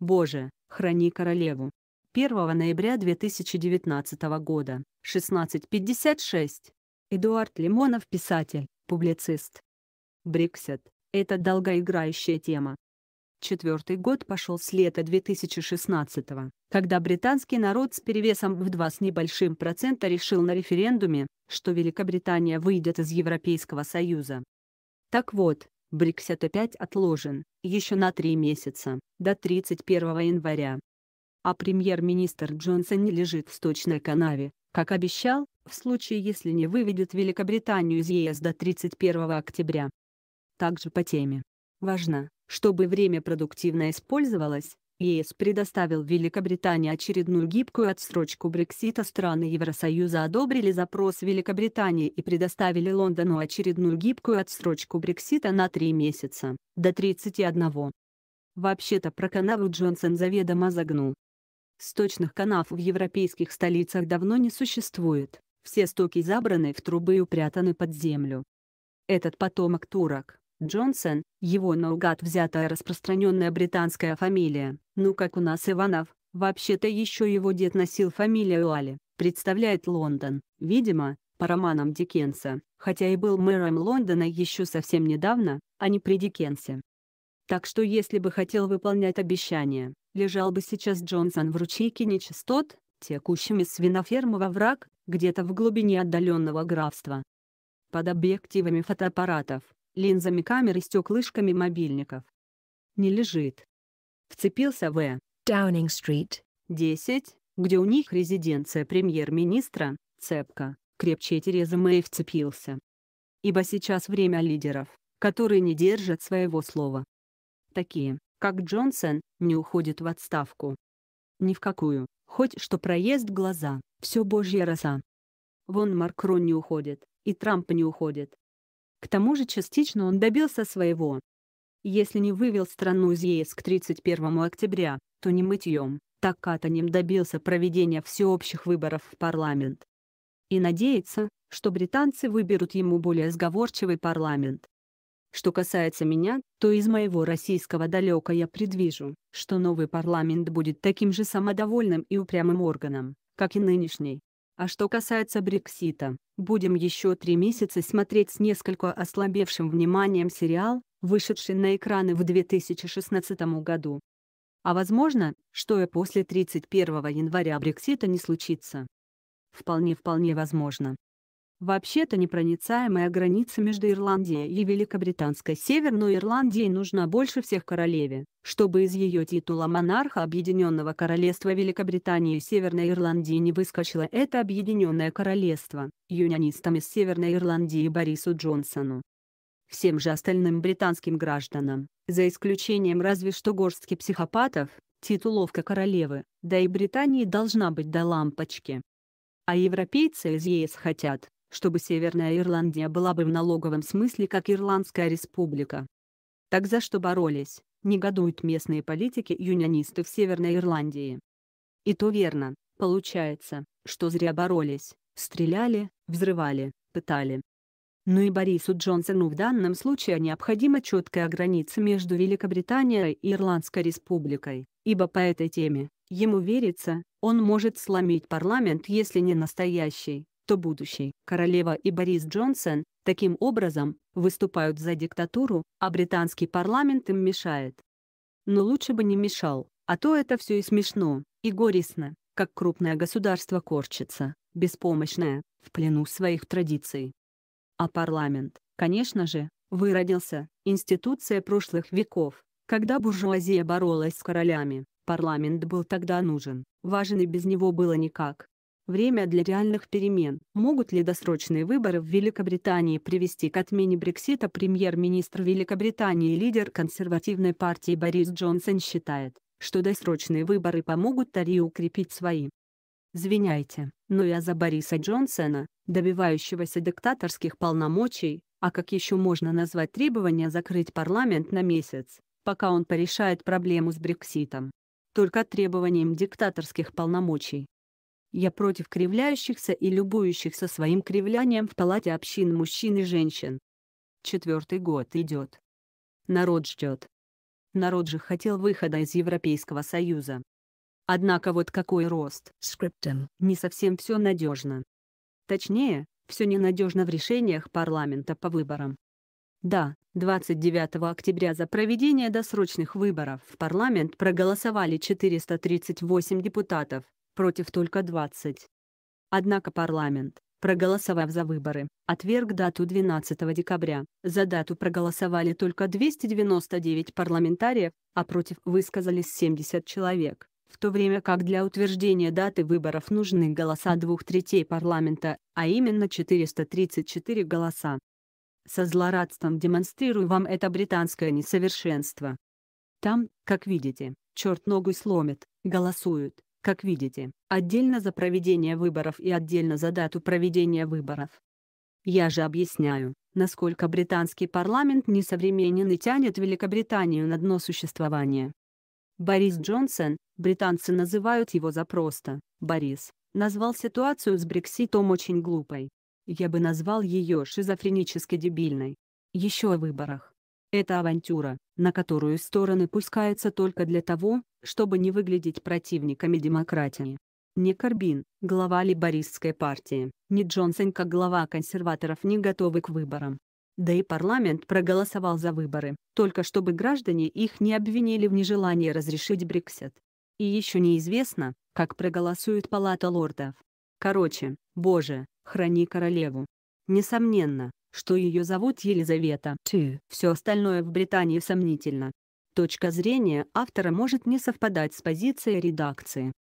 Боже, храни королеву. 1 ноября 2019 года, 16.56. Эдуард Лимонов писатель, публицист. Брексит – это долгоиграющая тема. Четвертый год пошел с лета 2016 года, когда британский народ с перевесом в 2 с небольшим процента решил на референдуме, что Великобритания выйдет из Европейского Союза. Так вот, Брексит опять отложен, еще на три месяца, до 31 января. А премьер-министр Джонсон не лежит в сточной канаве, как обещал, в случае если не выведет Великобританию из ЕС до 31 октября. Также по теме. Важно, чтобы время продуктивно использовалось, ЕС предоставил Великобритании очередную гибкую отсрочку Брексита. Страны Евросоюза одобрили запрос Великобритании и предоставили Лондону очередную гибкую отсрочку Брексита на три месяца, до 31. Вообще-то про канаву Джонсон заведомо загнул. Сточных канав в европейских столицах давно не существует, все стоки забраны в трубы и упрятаны под землю. Этот потомок турок, Джонсон, его наугад взятая распространенная британская фамилия, ну как у нас Иванов, вообще-то еще его дед носил фамилию Али, представляет Лондон, видимо, по романам Диккенса, хотя и был мэром Лондона еще совсем недавно, а не при Диккенсе. Так что если бы хотел выполнять обещание, лежал бы сейчас Джонсон в ручейке нечистот, текущем из свинофермы во враг, где-то в глубине отдаленного графства. Под объективами фотоаппаратов, линзами камер и стеклышками мобильников. Не лежит. Вцепился в Downing Street 10, где у них резиденция премьер-министра, цепка, крепче Тереза Мэй вцепился. Ибо сейчас время лидеров, которые не держат своего слова. Такие, как Джонсон, не уходят в отставку. Ни в какую, хоть что проезд глаза, все божья роса. Вон Макрон не уходит, и Трамп не уходит, к тому же частично он добился своего. Если не вывел страну из ЕС к 31 октября, то не мытьем, так катанем добился проведения всеобщих выборов в парламент. И надеется, что британцы выберут ему более сговорчивый парламент. Что касается меня, то из моего российского далека я предвижу, что новый парламент будет таким же самодовольным и упрямым органом, как и нынешний. А что касается Брексита, будем еще три месяца смотреть с несколько ослабевшим вниманием сериал, вышедший на экраны в 2016 году. А возможно, что и после 31 января Брексита не случится. Вполне-вполне возможно. Вообще-то непроницаемая граница между Ирландией и Великобританской Северной Ирландией нужна больше всех королеве, чтобы из ее титула монарха Объединенного Королевства Великобритании и Северной Ирландии не выскочило это Объединенное Королевство, юнионистам из Северной Ирландии Борису Джонсону. Всем же остальным британским гражданам, за исключением разве что горстки психопатов, титуловка королевы, да и Британии должна быть до лампочки. А европейцы из ЕС хотят, чтобы Северная Ирландия была бы в налоговом смысле как Ирландская республика. Так за что боролись, негодуют местные политики и юнионисты в Северной Ирландии. И то верно, получается, что зря боролись, стреляли, взрывали, пытали. Ну и Борису Джонсону в данном случае необходима четкая граница между Великобританией и Ирландской республикой, ибо по этой теме, ему верится, он может сломить парламент если не настоящий, то будущий королева и Борис Джонсон, таким образом, выступают за диктатуру, а британский парламент им мешает. Но лучше бы не мешал, а то это все и смешно, и горестно, как крупное государство корчится, беспомощное, в плену своих традиций. А парламент, конечно же, выродился, институция прошлых веков, когда буржуазия боролась с королями, парламент был тогда нужен, важен и без него было никак. Время для реальных перемен. Могут ли досрочные выборы в Великобритании привести к отмене Брексита премьер-министр Великобритании и лидер консервативной партии Борис Джонсон считает, что досрочные выборы помогут Тари укрепить свои. Извиняйте, но я за Бориса Джонсона, добивающегося диктаторских полномочий, а как еще можно назвать требование закрыть парламент на месяц, пока он порешает проблему с Брекситом. Только требованием диктаторских полномочий я против кривляющихся и любующихся своим кривлянием в палате общин мужчин и женщин. Четвертый год идет. Народ ждет. Народ же хотел выхода из Европейского Союза. Однако вот какой рост. Скриптом. Не совсем все надежно. Точнее, все ненадежно в решениях парламента по выборам. Да, 29 октября за проведение досрочных выборов в парламент проголосовали 438 депутатов, против только 20. Однако парламент, проголосовав за выборы, отверг дату 12 декабря. За дату проголосовали только 299 парламентариев, а против высказались 70 человек, в то время как для утверждения даты выборов нужны голоса двух третей парламента, а именно 434 голоса. Со злорадством демонстрирую вам это британское несовершенство. Там, как видите, черт ногу сломит, голосуют, как видите, отдельно за проведение выборов и отдельно за дату проведения выборов. Я же объясняю, насколько британский парламент несовременен и тянет Великобританию на дно существования. Борис Джонсон, британцы называют его запросто «Борис», назвал ситуацию с Брекситом очень глупой. Я бы назвал ее шизофренически дебильной. Еще о выборах. Это авантюра, на которую стороны пускаются только для того, чтобы не выглядеть противниками демократии. Ни Карбин, глава либористской партии, ни Джонсон как глава консерваторов не готовы к выборам. Да и парламент проголосовал за выборы, только чтобы граждане их не обвинили в нежелании разрешить Брексит. И еще неизвестно, как проголосует Палата лордов. Короче, Боже, храни королеву. Несомненно, что ее зовут Елизавета. 2. Все остальное в Британии сомнительно. Точка зрения автора может не совпадать с позицией редакции.